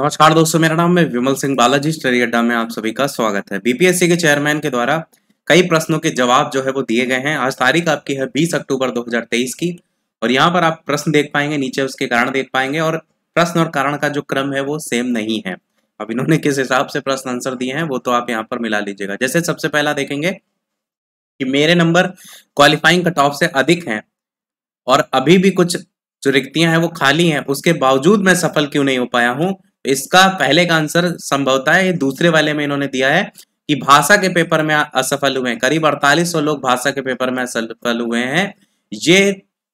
नमस्कार दोस्तों मेरा नाम है विमल सिंह बालाजी स्टडी अड्डा में आप सभी का स्वागत है बीपीएससी के चेयरमैन के द्वारा कई प्रश्नों के जवाब जो है वो दिए गए हैं आज तारीख आपकी है बीस अक्टूबर दो की और यहाँ पर आप प्रश्न देख पाएंगे नीचे उसके कारण देख पाएंगे और प्रश्न और कारण का जो क्रम है वो सेम नहीं है अब इन्होंने किस हिसाब से प्रश्न आंसर दिए हैं वो तो आप यहाँ पर मिला लीजिएगा जैसे सबसे पहला देखेंगे कि मेरे नंबर क्वालिफाइंग कट ऑफ से अधिक हैं और अभी भी कुछ जो रिक्तियां हैं वो खाली हैं उसके बावजूद मैं सफल क्यों नहीं हो पाया हूँ इसका पहले का आंसर संभवतः है दूसरे वाले में इन्होंने दिया है कि भाषा के पेपर में असफल हुए हैं करीब अड़तालीस लोग भाषा के पेपर में असफल हुए हैं ये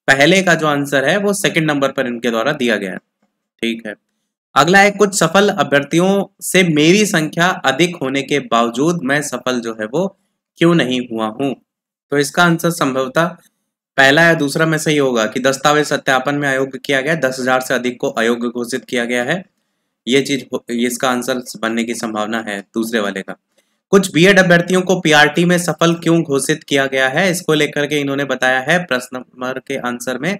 पहले का जो आंसर है वो सेकंड नंबर पर इनके द्वारा दिया गया है ठीक है अगला है कुछ सफल अभ्यर्थियों से मेरी संख्या अधिक होने के बावजूद मैं सफल जो है वो क्यों नहीं हुआ हूं तो इसका आंसर संभवतः पहला या दूसरा में सही होगा कि दस्तावेज सत्यापन में अयोग्य किया गया दस हजार से अधिक को अयोग्य घोषित किया गया है ये चीज इसका आंसर बनने की संभावना है दूसरे वाले का कुछ बी एड अभ्यर्थियों को पीआरटी में सफल क्यों घोषित किया गया है इसको लेकर के इन्होंने बताया है प्रश्न नंबर के आंसर में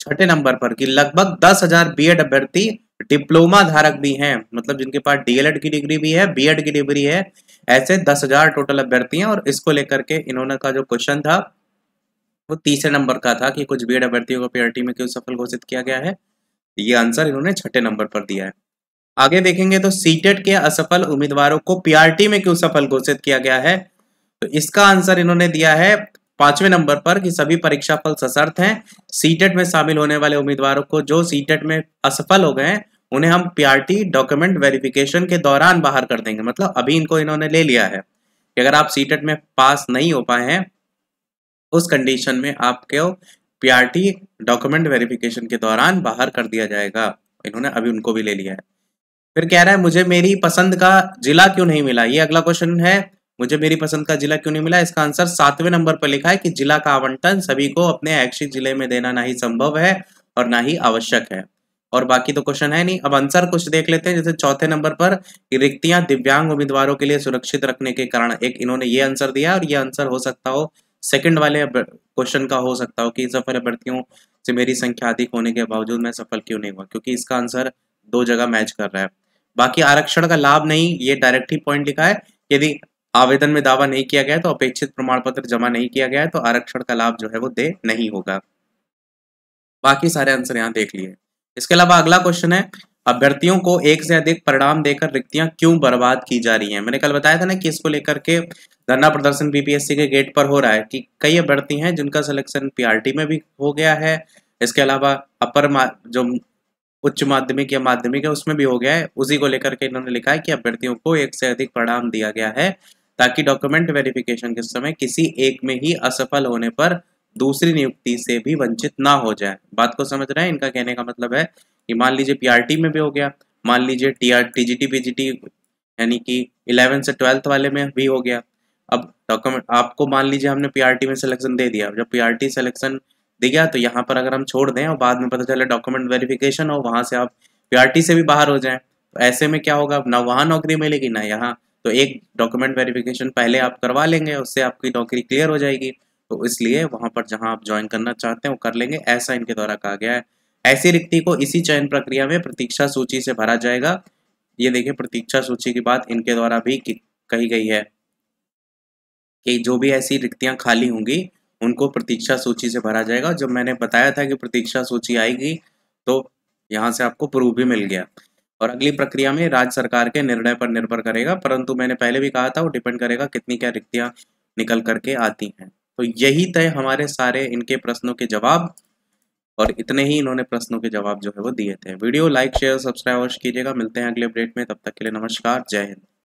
छठे नंबर पर कि लगभग दस हजार बी एड अभ्यर्थी डिप्लोमा धारक भी हैं मतलब जिनके पास डीएलएड की डिग्री भी है बीएड की डिग्री है ऐसे दस हजार टोटल अभ्यर्थी हैं और इसको लेकर के इन्होंने का जो क्वेश्चन था वो तीसरे नंबर का था कि कुछ बी एड अभ्यर्थियों को पीआरटी में क्यों सफल घोषित किया गया है ये आंसर इन्होंने छठे नंबर पर दिया है आगे देखेंगे तो सीटेट के असफल उम्मीदवारों को पीआरटी में क्यों सफल घोषित किया गया है तो इसका आंसर इन्होंने दिया है पांचवें नंबर पर कि सभी परीक्षा फल सशर्त हैं सीटेट में शामिल होने वाले उम्मीदवारों को जो सीटेट में असफल हो गए उन्हें हम पीआरटी डॉक्यूमेंट वेरिफिकेशन के दौरान बाहर कर देंगे मतलब अभी इनको इन्होंने ले लिया है कि अगर आप सीटेट में पास नहीं हो पाए हैं उस कंडीशन में आपको पीआरटी डॉक्यूमेंट वेरिफिकेशन के दौरान बाहर कर दिया जाएगा इन्होंने अभी उनको भी ले लिया है फिर कह रहा है मुझे मेरी पसंद का जिला क्यों नहीं मिला ये अगला क्वेश्चन है मुझे मेरी पसंद का जिला क्यों नहीं मिला इसका आंसर सातवें नंबर पर लिखा है कि जिला का आवंटन सभी को अपने ऐच्छिक जिले में देना ना ही संभव है और ना ही आवश्यक है और बाकी तो क्वेश्चन है नहीं अब आंसर कुछ देख लेते हैं जैसे चौथे नंबर पर रिक्तियां दिव्यांग उम्मीदवारों के लिए सुरक्षित रखने के कारण एक इन्होंने ये आंसर दिया और ये आंसर हो सकता हो सेकंड वाले क्वेश्चन का हो सकता हो कि सफल अभ्यर्थियों से मेरी संख्या अधिक होने के बावजूद मैं सफल क्यों नहीं हुआ क्योंकि इसका आंसर दो जगह मैच कर रहा है बाकी आरक्षण का लाभ नहीं ये डायरेक्ट ही पॉइंट लिखा है यदि आवेदन में दावा नहीं किया गया तो अपेक्षित प्रमाण पत्र जमा नहीं किया गया तो आरक्षण का लाभ जो है वो दे नहीं होगा बाकी सारे आंसर यहाँ देख लिए इसके अलावा अगला क्वेश्चन है अभ्यर्थियों को एक से अधिक परिणाम देकर रिक्तियां क्यों बर्बाद की जा रही हैं मैंने कल बताया था ना कि इसको लेकर के धरना प्रदर्शन बीपीएससी के गेट पर हो रहा है कि कई अभ्यर्थी हैं जिनका सिलेक्शन पीआरटी में भी हो गया है इसके अलावा अपर जो उच्च माध्यमिक या माध्यमिक है उसमें भी हो गया है उसी को लेकर के इन्होंने लिखा है कि अभ्यर्थियों को एक से अधिक परिणाम दिया गया है ताकि डॉक्यूमेंट वेरिफिकेशन के समय किसी एक में ही असफल होने पर दूसरी नियुक्ति से भी वंचित ना हो जाए बात को समझ रहे हैं इनका कहने का मतलब है कि मान लीजिए पीआरटी में भी हो गया मान लीजिए टी आर टी यानी कि इलेवन से ट्वेल्थ वाले में भी हो गया अब डॉक्यूमेंट आपको मान लीजिए हमने पीआरटी में सिलेक्शन दे दिया जब पीआरटी सिलेक्शन है तो यहाँ पर अगर हम छोड़ दें और बाद में पता चले डॉक्यूमेंट वेरिफिकेशन हो वहाँ से आप पी से भी बाहर हो जाएं तो ऐसे में क्या होगा ना वहाँ नौकरी मिलेगी ना यहाँ तो एक डॉक्यूमेंट वेरिफिकेशन पहले आप करवा लेंगे उससे आपकी नौकरी क्लियर हो जाएगी तो इसलिए वहाँ पर जहाँ आप ज्वाइन करना चाहते हैं वो कर लेंगे ऐसा इनके द्वारा कहा गया है ऐसी रिक्ति को इसी चयन प्रक्रिया में प्रतीक्षा सूची से भरा जाएगा ये देखिए प्रतीक्षा सूची की बात इनके द्वारा भी कही गई है कि जो भी ऐसी रिक्तियां खाली होंगी उनको प्रतीक्षा सूची से भरा जाएगा जब मैंने बताया था कि प्रतीक्षा सूची आएगी तो यहाँ से आपको प्रूफ भी मिल गया और अगली प्रक्रिया में राज्य सरकार के निर्णय पर निर्भर करेगा परंतु मैंने पहले भी कहा था वो डिपेंड करेगा कितनी क्या रिक्तियां निकल करके आती हैं तो यही तय हमारे सारे इनके प्रश्नों के जवाब और इतने ही इन्होंने प्रश्नों के जवाब जो है वो दिए थे वीडियो लाइक शेयर सब्सक्राइब अवश्य कीजिएगा मिलते हैं अगले अपडेट में तब तक के लिए नमस्कार जय हिंद